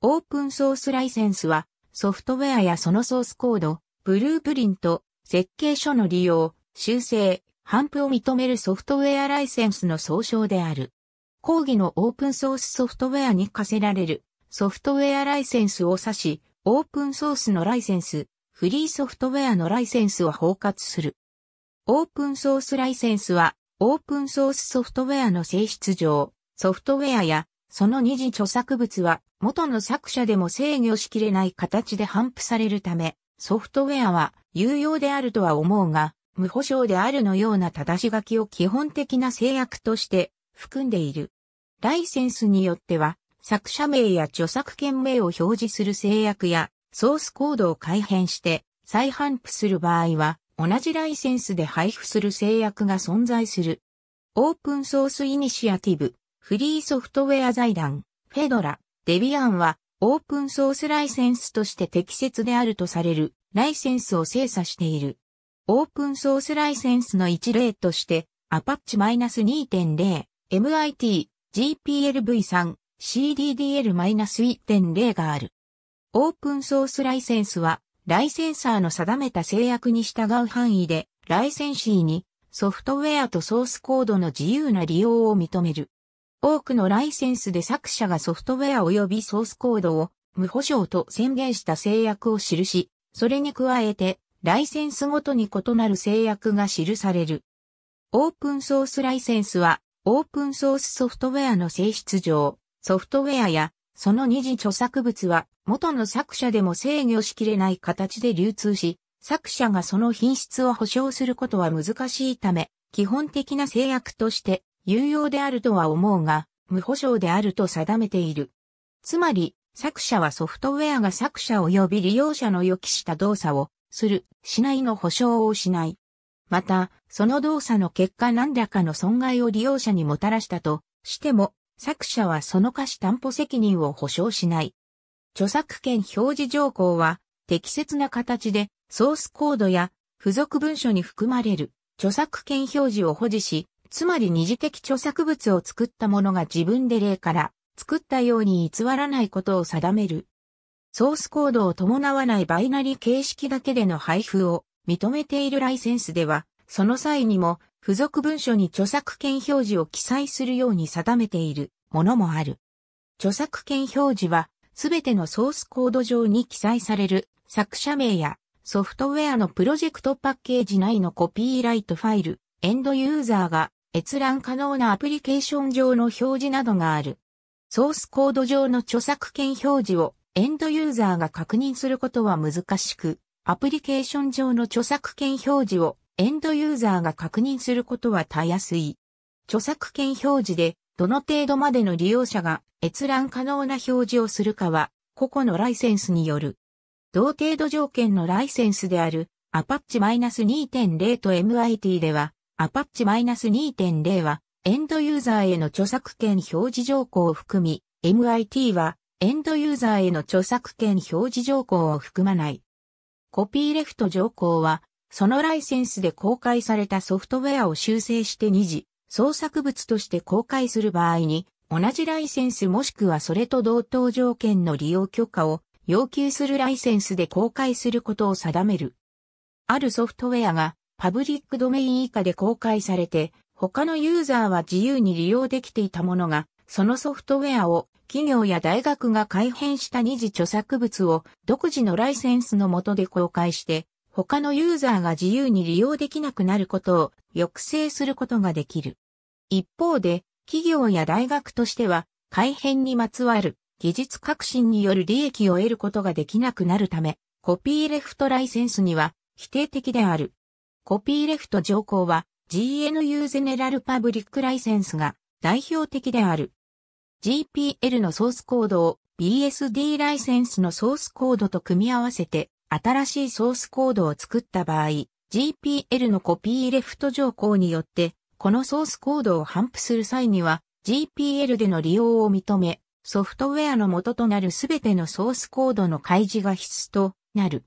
オープンソースライセンスは、ソフトウェアやそのソースコード、ブループリント、設計書の利用、修正、反布を認めるソフトウェアライセンスの総称である。講義のオープンソースソフトウェアに課せられるソフトウェアライセンスを指し、オープンソースのライセンス、フリーソフトウェアのライセンスを包括する。オープンソースライセンスは、オープンソースソフトウェアの性質上、ソフトウェアやその二次著作物は元の作者でも制御しきれない形で反布されるため、ソフトウェアは有用であるとは思うが、無保証であるのような正し書きを基本的な制約として含んでいる。ライセンスによっては、作者名や著作権名を表示する制約や、ソースコードを改変して再反布する場合は、同じライセンスで配布する制約が存在する。オープンソースイニシアティブフリーソフトウェア財団、フェドラ、デビアンは、オープンソースライセンスとして適切であるとされる、ライセンスを精査している。オープンソースライセンスの一例として、アパッチ -2.0、MIT、GPLv3、CDDL-1.0 がある。オープンソースライセンスは、ライセンサーの定めた制約に従う範囲で、ライセンシーにソフトウェアとソースコードの自由な利用を認める。多くのライセンスで作者がソフトウェア及びソースコードを無保証と宣言した制約を記し、それに加えて、ライセンスごとに異なる制約が記される。オープンソースライセンスは、オープンソースソフトウェアの性質上、ソフトウェアや、その二次著作物は、元の作者でも制御しきれない形で流通し、作者がその品質を保証することは難しいため、基本的な制約として、有用であるとは思うが、無保証であると定めている。つまり、作者はソフトウェアが作者及び利用者の予期した動作をする、しないの保証をしない。また、その動作の結果何らかの損害を利用者にもたらしたとしても、作者はその貸し担保責任を保証しない。著作権表示条項は、適切な形でソースコードや付属文書に含まれる著作権表示を保持し、つまり二次的著作物を作った者が自分で例から作ったように偽らないことを定める。ソースコードを伴わないバイナリ形式だけでの配布を認めているライセンスでは、その際にも付属文書に著作権表示を記載するように定めているものもある。著作権表示は、すべてのソースコード上に記載される作者名やソフトウェアのプロジェクトパッケージ内のコピーライトファイル、エンドユーザーが閲覧可能なアプリケーション上の表示などがある。ソースコード上の著作権表示をエンドユーザーが確認することは難しく、アプリケーション上の著作権表示をエンドユーザーが確認することはたやすい。著作権表示でどの程度までの利用者が閲覧可能な表示をするかは個々のライセンスによる。同程度条件のライセンスであるアパッチ -2.0 と MIT ではアパッチ -2.0 は、エンドユーザーへの著作権表示条項を含み、MIT は、エンドユーザーへの著作権表示条項を含まない。コピーレフト条項は、そのライセンスで公開されたソフトウェアを修正して二次、創作物として公開する場合に、同じライセンスもしくはそれと同等条件の利用許可を要求するライセンスで公開することを定める。あるソフトウェアがパブリックドメイン以下で公開されて、他のユーザーは自由に利用できていたものが、そのソフトウェアを企業や大学が改変した二次著作物を独自のライセンスのもとで公開して、他のユーザーが自由に利用できなくなることを抑制することができる。一方で、企業や大学としては、改変にまつわる技術革新による利益を得ることができなくなるため、コピーレフトライセンスには否定的である。コピーレフト条項は GNU ゼネラルパブリックライセンスが代表的である。GPL のソースコードを BSD ライセンスのソースコードと組み合わせて新しいソースコードを作った場合、GPL のコピーレフト条項によって、このソースコードを反布する際には、GPL での利用を認め、ソフトウェアの元となるすべてのソースコードの開示が必須となる。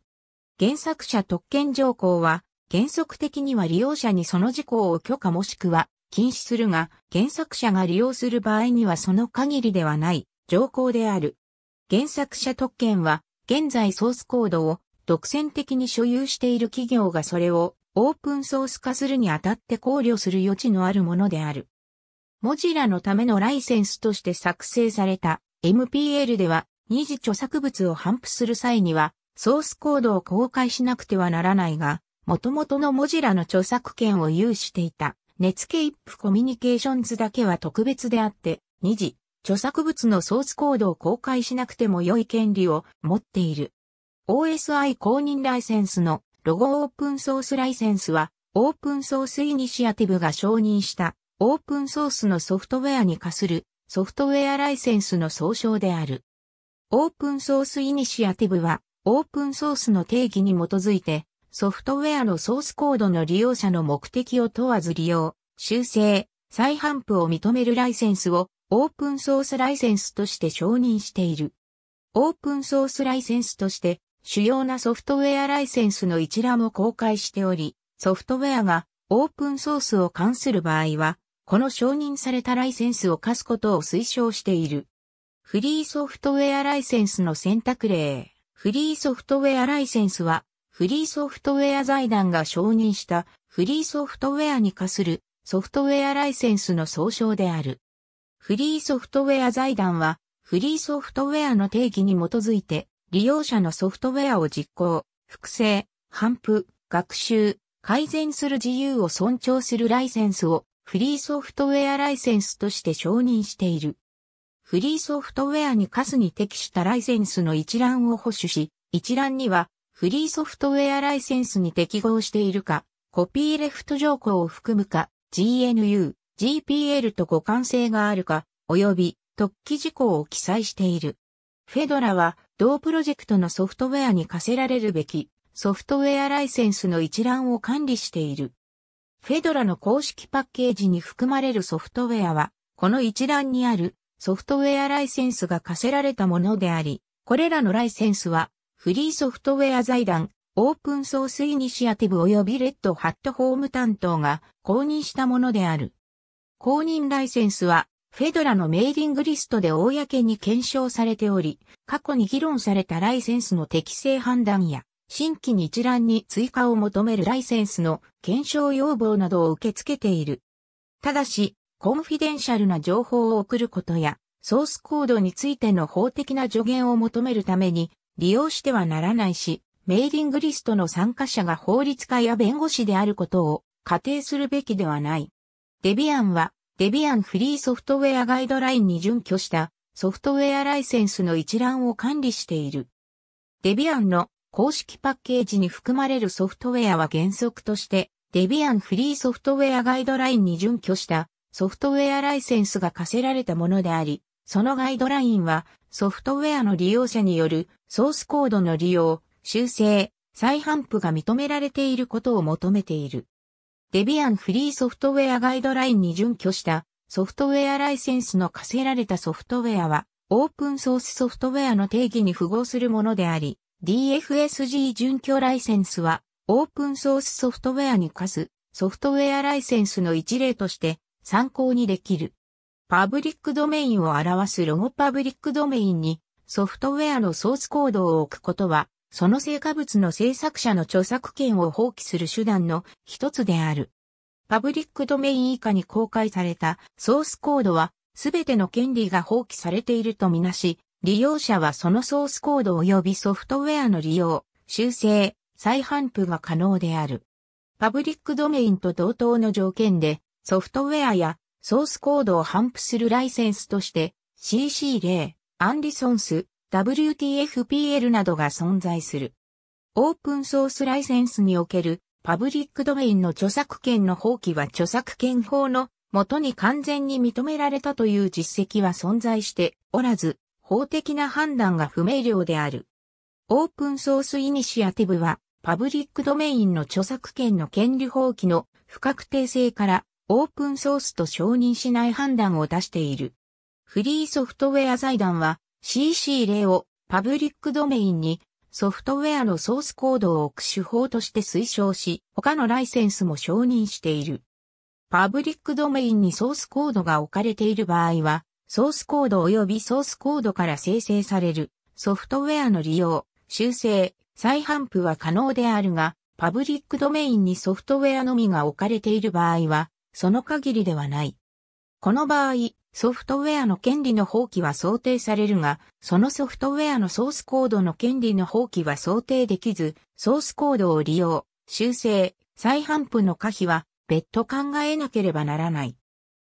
原作者特権条項は、原則的には利用者にその事項を許可もしくは禁止するが、原作者が利用する場合にはその限りではない条項である。原作者特権は、現在ソースコードを独占的に所有している企業がそれをオープンソース化するにあたって考慮する余地のあるものである。モジラのためのライセンスとして作成された MPL では二次著作物を頒布する際にはソースコードを公開しなくてはならないが、元々の文字らの著作権を有していた、ネツケイップコミュニケーションズだけは特別であって、二次、著作物のソースコードを公開しなくても良い権利を持っている。OSI 公認ライセンスのロゴオープンソースライセンスは、オープンソースイニシアティブが承認したオープンソースのソフトウェアに課するソフトウェアライセンスの総称である。オープンソースイニシアティブは、オープンソースの定義に基づいて、ソフトウェアのソースコードの利用者の目的を問わず利用、修正、再販布を認めるライセンスをオープンソースライセンスとして承認している。オープンソースライセンスとして主要なソフトウェアライセンスの一覧を公開しており、ソフトウェアがオープンソースを関する場合は、この承認されたライセンスを課すことを推奨している。フリーソフトウェアライセンスの選択例。フリーソフトウェアライセンスはフリーソフトウェア財団が承認したフリーソフトウェアに課するソフトウェアライセンスの総称である。フリーソフトウェア財団はフリーソフトウェアの定義に基づいて利用者のソフトウェアを実行、複製、反布、学習、改善する自由を尊重するライセンスをフリーソフトウェアライセンスとして承認している。フリーソフトウェアに課すに適したライセンスの一覧を保守し、一覧にはフリーソフトウェアライセンスに適合しているか、コピーレフト条項を含むか、GNU、GPL と互換性があるか、及び特記事項を記載している。フェドラは同プロジェクトのソフトウェアに課せられるべきソフトウェアライセンスの一覧を管理している。フェドラの公式パッケージに含まれるソフトウェアは、この一覧にあるソフトウェアライセンスが課せられたものであり、これらのライセンスはフリーソフトウェア財団、オープンソースイニシアティブ及びレッドハットホーム担当が公認したものである。公認ライセンスは、フェドラのメーリングリストで公に検証されており、過去に議論されたライセンスの適正判断や、新規に一覧に追加を求めるライセンスの検証要望などを受け付けている。ただし、コンフィデンシャルな情報を送ることや、ソースコードについての法的な助言を求めるために、利用してはならないし、メーリングリストの参加者が法律家や弁護士であることを仮定するべきではない。デビアンは、デビアンフリーソフトウェアガイドラインに準拠したソフトウェアライセンスの一覧を管理している。デビアンの公式パッケージに含まれるソフトウェアは原則として、デビアンフリーソフトウェアガイドラインに準拠したソフトウェアライセンスが課せられたものであり、そのガイドラインはソフトウェアの利用者によるソースコードの利用、修正、再販布が認められていることを求めている。デビアンフリーソフトウェアガイドラインに準拠したソフトウェアライセンスの課せられたソフトウェアはオープンソースソフトウェアの定義に符合するものであり、DFSG 準拠ライセンスはオープンソースソフトウェアに課すソフトウェアライセンスの一例として参考にできる。パブリックドメインを表すロゴパブリックドメインにソフトウェアのソースコードを置くことは、その成果物の制作者の著作権を放棄する手段の一つである。パブリックドメイン以下に公開されたソースコードは、すべての権利が放棄されているとみなし、利用者はそのソースコード及びソフトウェアの利用、修正、再販布が可能である。パブリックドメインと同等の条件で、ソフトウェアやソースコードを反布するライセンスとして CC0、アンリソンス、WTFPL などが存在する。オープンソースライセンスにおけるパブリックドメインの著作権の放棄は著作権法の元に完全に認められたという実績は存在しておらず、法的な判断が不明瞭である。オープンソースイニシアティブは、パブリックドメインの著作権の権利放棄の不確定性からオープンソースと承認しない判断を出している。フリーソフトウェア財団は CC 例をパブリックドメインにソフトウェアのソースコードを置く手法として推奨し、他のライセンスも承認している。パブリックドメインにソースコードが置かれている場合は、ソースコード及びソースコードから生成されるソフトウェアの利用、修正、再販布は可能であるが、パブリックドメインにソフトウェアのみが置かれている場合は、その限りではない。この場合、ソフトウェアの権利の放棄は想定されるが、そのソフトウェアのソースコードの権利の放棄は想定できず、ソースコードを利用、修正、再反布の可否は別途考えなければならない。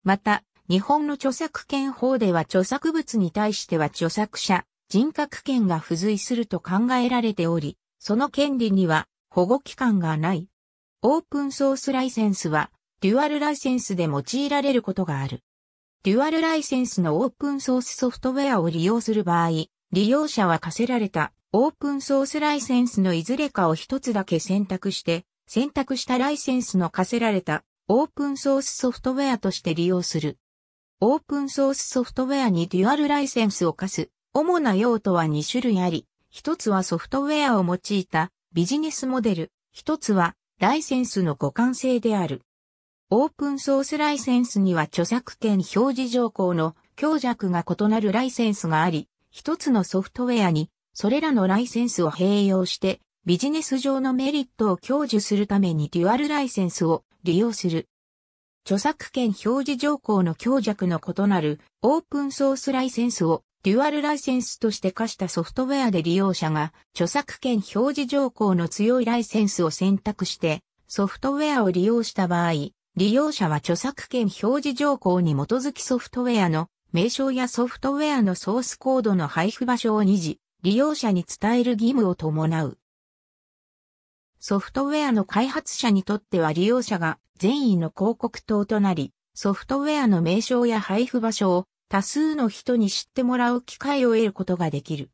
また、日本の著作権法では著作物に対しては著作者、人格権が付随すると考えられており、その権利には保護期間がない。オープンソースライセンスはデュアルライセンスで用いられることがある。デュアルライセンスのオープンソースソフトウェアを利用する場合、利用者は課せられたオープンソースライセンスのいずれかを一つだけ選択して、選択したライセンスの課せられたオープンソースソフトウェアとして利用する。オープンソースソフトウェアにデュアルライセンスを課す主な用途は2種類あり、一つはソフトウェアを用いたビジネスモデル、一つはライセンスの互換性である。オープンソースライセンスには著作権表示条項の強弱が異なるライセンスがあり、一つのソフトウェアにそれらのライセンスを併用してビジネス上のメリットを享受するためにデュアルライセンスを利用する。著作権表示条項の強弱の異なるオープンソースライセンスをデュアルライセンスとして課したソフトウェアで利用者が著作権表示条項の強いライセンスを選択してソフトウェアを利用した場合、利用者は著作権表示条項に基づきソフトウェアの名称やソフトウェアのソースコードの配布場所を2次、利用者に伝える義務を伴う。ソフトウェアの開発者にとっては利用者が善意の広告塔となり、ソフトウェアの名称や配布場所を多数の人に知ってもらう機会を得ることができる。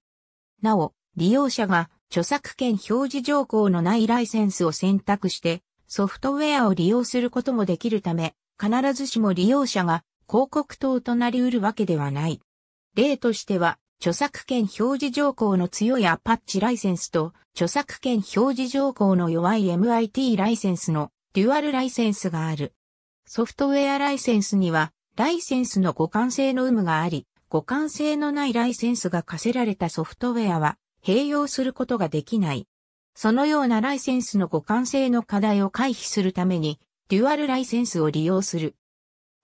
なお、利用者が著作権表示条項のないライセンスを選択してソフトウェアを利用することもできるため、必ずしも利用者が広告等となり得るわけではない。例としては、著作権表示条項の強いアパッチライセンスと、著作権表示条項の弱い MIT ライセンスのデュアルライセンスがある。ソフトウェアライセンスには、ライセンスの互換性の有無があり、互換性のないライセンスが課せられたソフトウェアは併用することができない。そのようなライセンスの互換性の課題を回避するために、デュアルライセンスを利用する。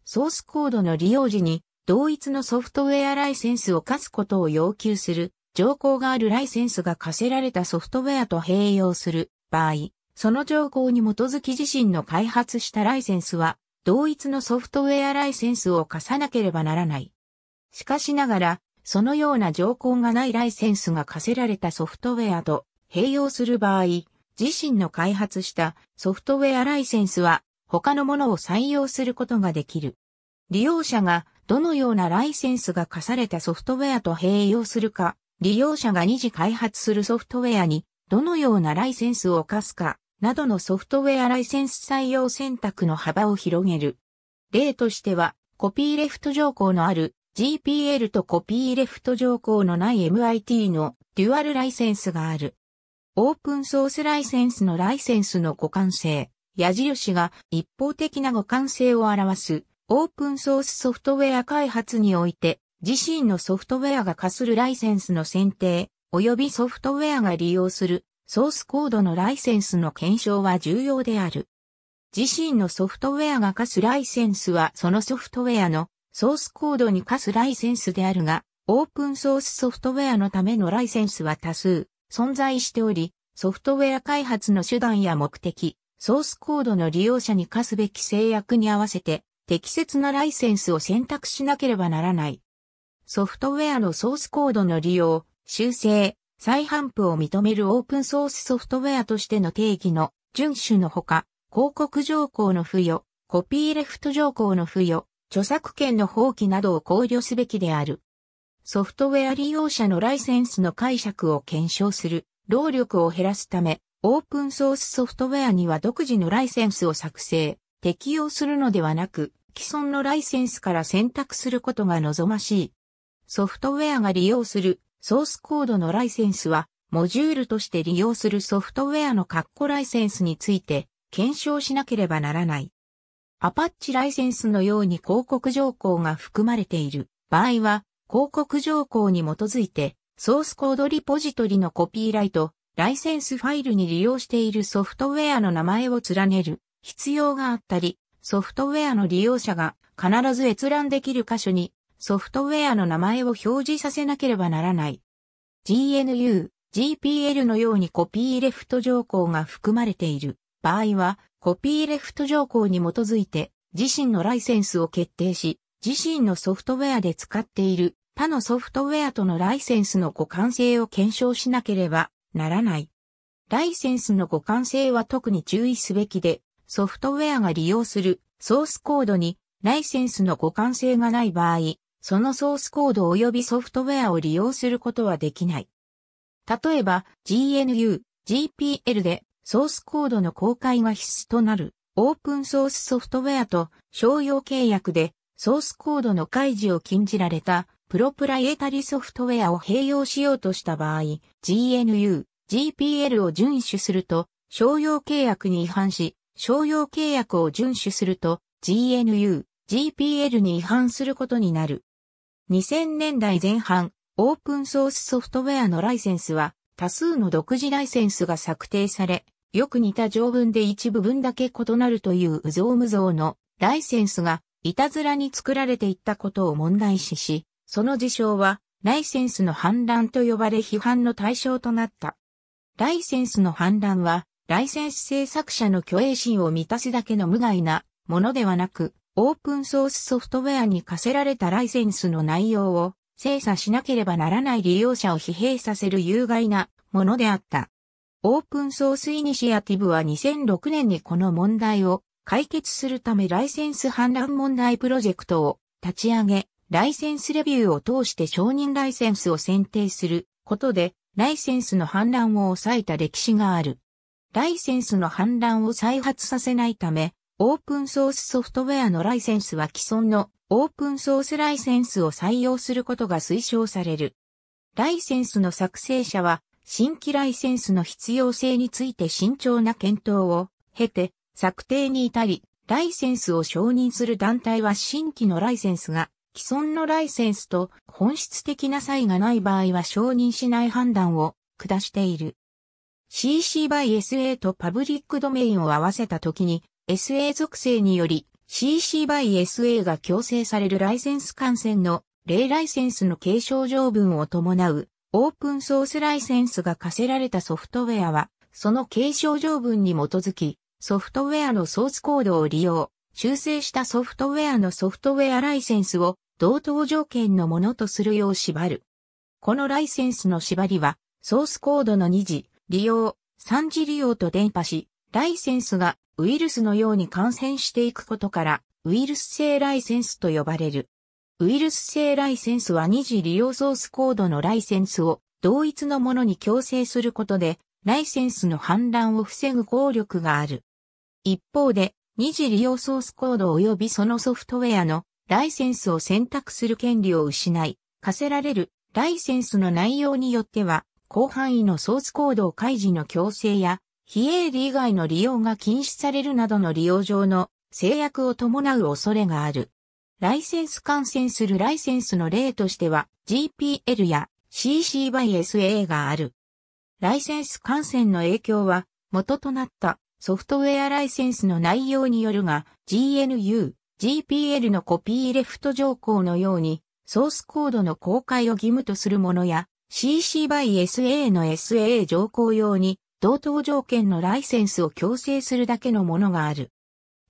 ソースコードの利用時に、同一のソフトウェアライセンスを課すことを要求する、条項があるライセンスが課せられたソフトウェアと併用する場合、その条項に基づき自身の開発したライセンスは、同一のソフトウェアライセンスを課さなければならない。しかしながら、そのような条項がないライセンスが課せられたソフトウェアと併用する場合、自身の開発したソフトウェアライセンスは他のものを採用することができる。利用者がどのようなライセンスが課されたソフトウェアと併用するか、利用者が二次開発するソフトウェアにどのようなライセンスを課すか、などのソフトウェアライセンス採用選択の幅を広げる。例としては、コピーレフト条項のある GPL とコピーレフト条項のない MIT のデュアルライセンスがある。オープンソースライセンスのライセンスの互換性、矢印が一方的な互換性を表す、オープンソースソフトウェア開発において、自身のソフトウェアが課するライセンスの選定、及びソフトウェアが利用するソースコードのライセンスの検証は重要である。自身のソフトウェアが課すライセンスはそのソフトウェアのソースコードに課すライセンスであるが、オープンソースソフトウェアのためのライセンスは多数、存在しており、ソフトウェア開発の手段や目的、ソースコードの利用者に課すべき制約に合わせて適切なライセンスを選択しなければならない。ソフトウェアのソースコードの利用、修正、再販布を認めるオープンソースソフトウェアとしての定義の遵守のほか、広告条項の付与、コピーレフト条項の付与、著作権の放棄などを考慮すべきである。ソフトウェア利用者のライセンスの解釈を検証する、労力を減らすため、オープンソースソフトウェアには独自のライセンスを作成、適用するのではなく、既存のライセンスから選択することが望ましい。ソフトウェアが利用するソースコードのライセンスは、モジュールとして利用するソフトウェアの括弧ライセンスについて検証しなければならない。アパッチライセンスのように広告条項が含まれている場合は、広告条項に基づいて、ソースコードリポジトリのコピーライト、ライセンスファイルに利用しているソフトウェアの名前を連ねる必要があったり、ソフトウェアの利用者が必ず閲覧できる箇所にソフトウェアの名前を表示させなければならない。GNU、GPL のようにコピーレフト条項が含まれている場合は、コピーレフト条項に基づいて自身のライセンスを決定し、自身のソフトウェアで使っている他のソフトウェアとのライセンスの互換性を検証しなければならない。ライセンスの互換性は特に注意すべきで、ソフトウェアが利用するソースコードにライセンスの互換性がない場合、そのソースコード及びソフトウェアを利用することはできない。例えば GNU、GPL でソースコードの公開が必須となるオープンソースソフトウェアと商用契約でソースコードの開示を禁じられたプロプライエタリソフトウェアを併用しようとした場合、GNU、GPL を遵守すると、商用契約に違反し、商用契約を遵守すると、GNU、GPL に違反することになる。2000年代前半、オープンソースソフトウェアのライセンスは、多数の独自ライセンスが策定され、よく似た条文で一部分だけ異なるといううむぞうのライセンスがいたずらに作られていったことを問題視し、その事象は、ライセンスの反乱と呼ばれ批判の対象となった。ライセンスの反乱は、ライセンス制作者の虚栄心を満たすだけの無害なものではなく、オープンソースソフトウェアに課せられたライセンスの内容を精査しなければならない利用者を疲弊させる有害なものであった。オープンソースイニシアティブは2006年にこの問題を解決するためライセンス反乱問題プロジェクトを立ち上げ、ライセンスレビューを通して承認ライセンスを選定することで、ライセンスの反乱を抑えた歴史がある。ライセンスの反乱を再発させないため、オープンソースソフトウェアのライセンスは既存のオープンソースライセンスを採用することが推奨される。ライセンスの作成者は、新規ライセンスの必要性について慎重な検討を経て策定に至り、ライセンスを承認する団体は新規のライセンスが既存のライセンスと本質的な差異がない場合は承認しない判断を下している。CC by SA とパブリックドメインを合わせた時に SA 属性により CC by SA が強制されるライセンス感染の例ライセンスの継承条文を伴うオープンソースライセンスが課せられたソフトウェアはその継承条文に基づきソフトウェアのソースコードを利用修正したソフトウェアのソフトウェアライセンスを同等条件のものとするよう縛る。このライセンスの縛りは、ソースコードの2次、利用、3次利用と伝播し、ライセンスがウイルスのように感染していくことから、ウイルス性ライセンスと呼ばれる。ウイルス性ライセンスは2次利用ソースコードのライセンスを同一のものに強制することで、ライセンスの氾濫を防ぐ効力がある。一方で、二次利用ソースコード及びそのソフトウェアのライセンスを選択する権利を失い、課せられるライセンスの内容によっては、広範囲のソースコードを開示の強制や、非営利以外の利用が禁止されるなどの利用上の制約を伴う恐れがある。ライセンス感染するライセンスの例としては GPL や CC by SA がある。ライセンス感染の影響は元となったソフトウェアライセンスの内容によるが、GNU、GPL のコピーレフト条項のように、ソースコードの公開を義務とするものや、CC by SA の SA 条項用に、同等条件のライセンスを強制するだけのものがある。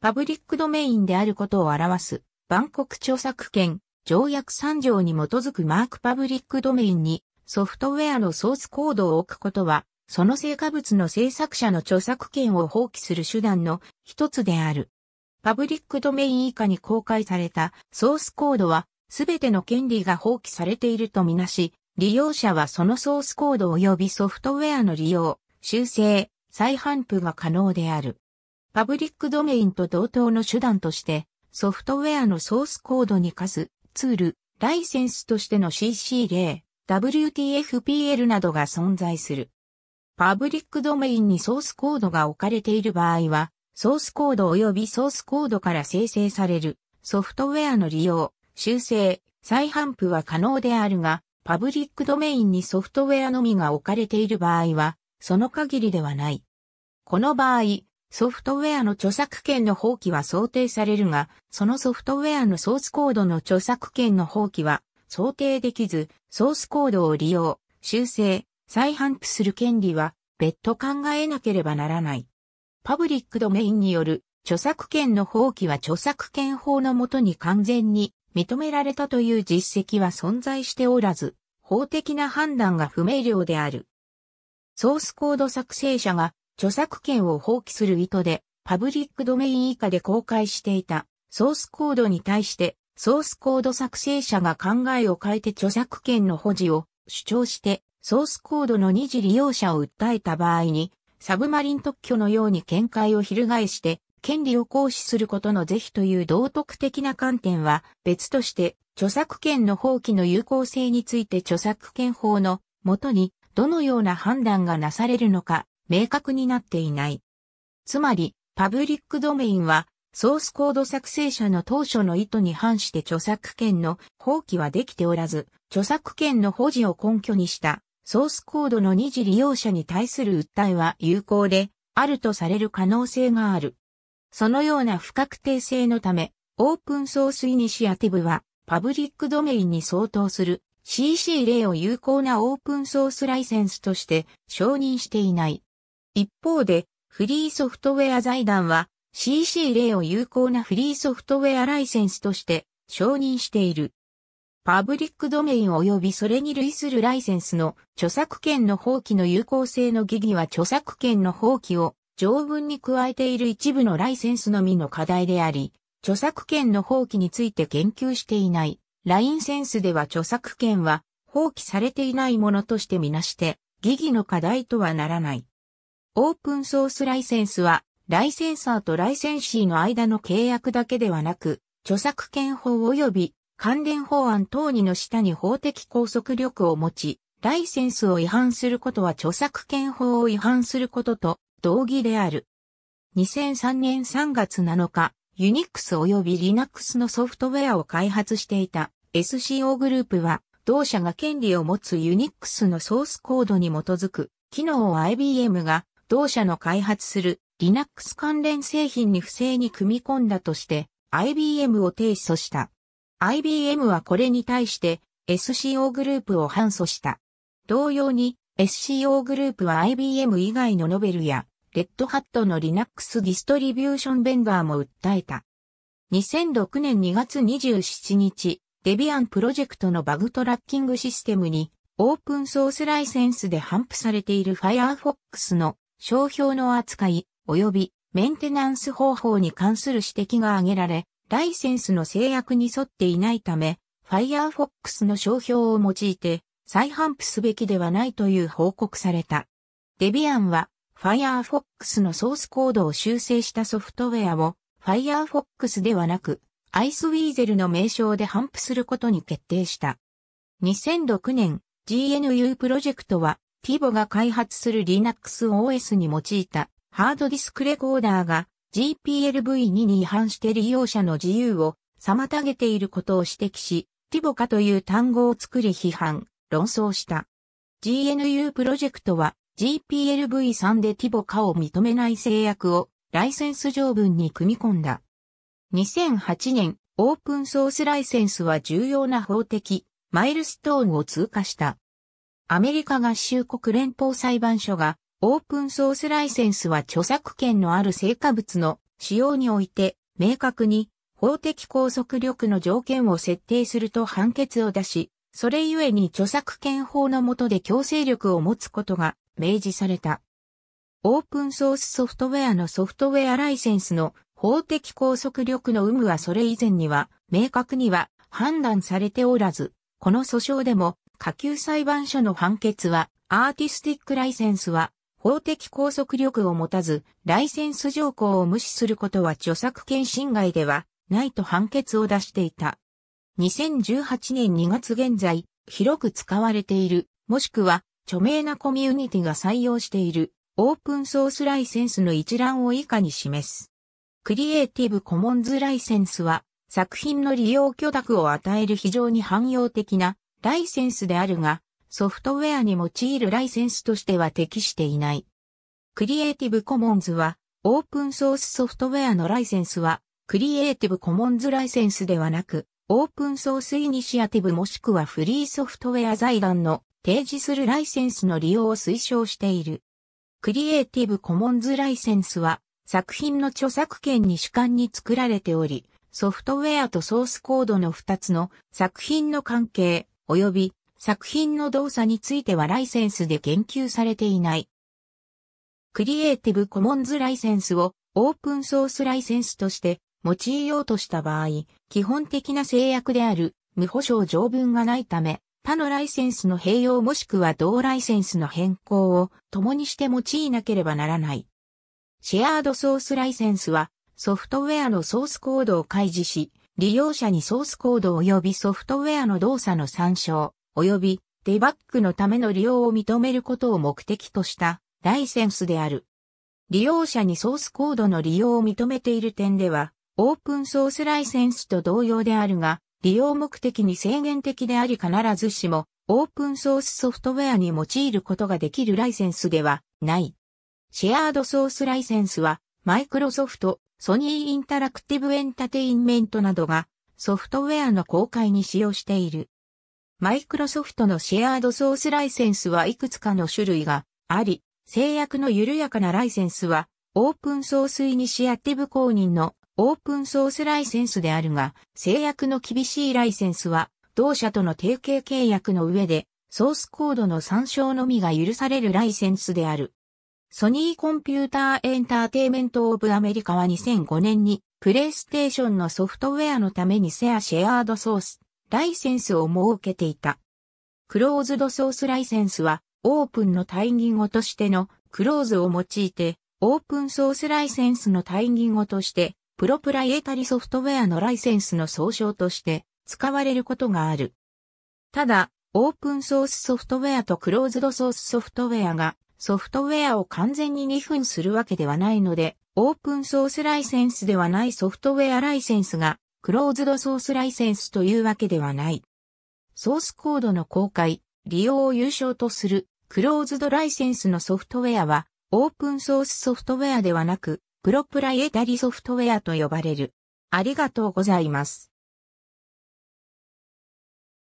パブリックドメインであることを表す、万国著作権、条約3条に基づくマークパブリックドメインに、ソフトウェアのソースコードを置くことは、その成果物の制作者の著作権を放棄する手段の一つである。パブリックドメイン以下に公開されたソースコードは、すべての権利が放棄されているとみなし、利用者はそのソースコード及びソフトウェアの利用、修正、再販布が可能である。パブリックドメインと同等の手段として、ソフトウェアのソースコードに課すツール、ライセンスとしての CC 例、WTFPL などが存在する。パブリックドメインにソースコードが置かれている場合は、ソースコード及びソースコードから生成されるソフトウェアの利用、修正、再販布は可能であるが、パブリックドメインにソフトウェアのみが置かれている場合は、その限りではない。この場合、ソフトウェアの著作権の放棄は想定されるが、そのソフトウェアのソースコードの著作権の放棄は想定できず、ソースコードを利用、修正、再反布する権利は別途考えなければならない。パブリックドメインによる著作権の放棄は著作権法のもとに完全に認められたという実績は存在しておらず、法的な判断が不明瞭である。ソースコード作成者が著作権を放棄する意図でパブリックドメイン以下で公開していたソースコードに対してソースコード作成者が考えを変えて著作権の保持を主張してソースコードの二次利用者を訴えた場合に、サブマリン特許のように見解を翻して、権利を行使することの是非という道徳的な観点は別として、著作権の放棄の有効性について著作権法のもとにどのような判断がなされるのか明確になっていない。つまり、パブリックドメインはソースコード作成者の当初の意図に反して著作権の放棄はできておらず、著作権の保持を根拠にしたソースコードの二次利用者に対する訴えは有効で、あるとされる可能性がある。そのような不確定性のため、オープンソースイニシアティブは、パブリックドメインに相当する CC 例を有効なオープンソースライセンスとして承認していない。一方で、フリーソフトウェア財団は CC 例を有効なフリーソフトウェアライセンスとして承認している。パブリックドメイン及びそれに類するライセンスの著作権の放棄の有効性の疑義は著作権の放棄を条文に加えている一部のライセンスのみの課題であり、著作権の放棄について言及していない。ラインセンスでは著作権は放棄されていないものとしてみなして、疑義の課題とはならない。オープンソースライセンスは、ライセンサーとライセンシーの間の契約だけではなく、著作権法及び関連法案等にの下に法的拘束力を持ち、ライセンスを違反することは著作権法を違反することと同義である。2003年3月7日、ユニックス及び Linux のソフトウェアを開発していた SCO グループは、同社が権利を持つユニックスのソースコードに基づく機能を IBM が同社の開発する Linux 関連製品に不正に組み込んだとして IBM を提訴した。IBM はこれに対して SCO グループを反訴した。同様に SCO グループは IBM 以外のノベルやレッドハットの Linux ディストリビューションベンダーも訴えた。2006年2月27日、デビアンプロジェクトのバグトラッキングシステムにオープンソースライセンスで反布されている Firefox の商標の扱い及びメンテナンス方法に関する指摘が挙げられ、ライセンスの制約に沿っていないため、Firefox の商標を用いて再販布すべきではないという報告された。デビアンは Firefox のソースコードを修正したソフトウェアを Firefox ではなく IceWeasel の名称で販布することに決定した。2006年 GNU プロジェクトは t i b o が開発する LinuxOS に用いたハードディスクレコーダーが GPLV2 に違反して利用者の自由を妨げていることを指摘し、ティボカという単語を作り批判、論争した。GNU プロジェクトは GPLV3 でティボカを認めない制約をライセンス条文に組み込んだ。2008年、オープンソースライセンスは重要な法的マイルストーンを通過した。アメリカ合衆国連邦裁判所がオープンソースライセンスは著作権のある成果物の使用において明確に法的拘束力の条件を設定すると判決を出し、それゆえに著作権法の下で強制力を持つことが明示された。オープンソースソフトウェアのソフトウェアライセンスの法的拘束力の有無はそれ以前には明確には判断されておらず、この訴訟でも下級裁判所の判決はアーティスティックライセンスは法的拘束力を持たず、ライセンス条項を無視することは著作権侵害ではないと判決を出していた。2018年2月現在、広く使われている、もしくは著名なコミュニティが採用しているオープンソースライセンスの一覧を以下に示す。クリエイティブコモンズライセンスは作品の利用許諾を与える非常に汎用的なライセンスであるが、ソフトウェアに用いるライセンスとしては適していない。クリエイティブコモンズは、オープンソースソフトウェアのライセンスは、クリエイティブコモンズライセンスではなく、オープンソースイニシアティブもしくはフリーソフトウェア財団の提示するライセンスの利用を推奨している。クリエイティブコモンズライセンスは作品の著作権に主観に作られており、ソフトウェアとソースコードの2つの作品の関係及び作品の動作についてはライセンスで言及されていない。クリエイティブコモンズライセンスをオープンソースライセンスとして用いようとした場合、基本的な制約である無保証条文がないため、他のライセンスの併用もしくは同ライセンスの変更を共にして用いなければならない。シェアードソースライセンスはソフトウェアのソースコードを開示し、利用者にソースコード及びソフトウェアの動作の参照、及びデバッグのための利用を認めることを目的としたライセンスである。利用者にソースコードの利用を認めている点では、オープンソースライセンスと同様であるが、利用目的に制限的であり必ずしも、オープンソースソフトウェアに用いることができるライセンスではない。シェアードソースライセンスは、マイクロソフト、ソニーインタラクティブエンタテインメントなどが、ソフトウェアの公開に使用している。マイクロソフトのシェアードソースライセンスはいくつかの種類があり、制約の緩やかなライセンスは、オープンソースイニシアティブ公認のオープンソースライセンスであるが、制約の厳しいライセンスは、同社との提携契約の上で、ソースコードの参照のみが許されるライセンスである。ソニーコンピューターエンターテイメントオブアメリカは2005年に、プレイステーションのソフトウェアのためにセアシェアードソースライセンスを設けていた。クローズドソースライセンスは、オープンの対義語としてのクローズを用いて、オープンソースライセンスの対義語として、プロプライエタリソフトウェアのライセンスの総称として使われることがある。ただ、オープンソースソフトウェアとクローズドソースソフトウェアがソフトウェアを完全に二分するわけではないので、オープンソースライセンスではないソフトウェアライセンスがクローズドソースライセンスというわけではない。ソースコードの公開、利用を優勝とするクローズドライセンスのソフトウェアはオープンソースソフトウェアではなくプロプライエタリソフトウェアと呼ばれる。ありがとうございます。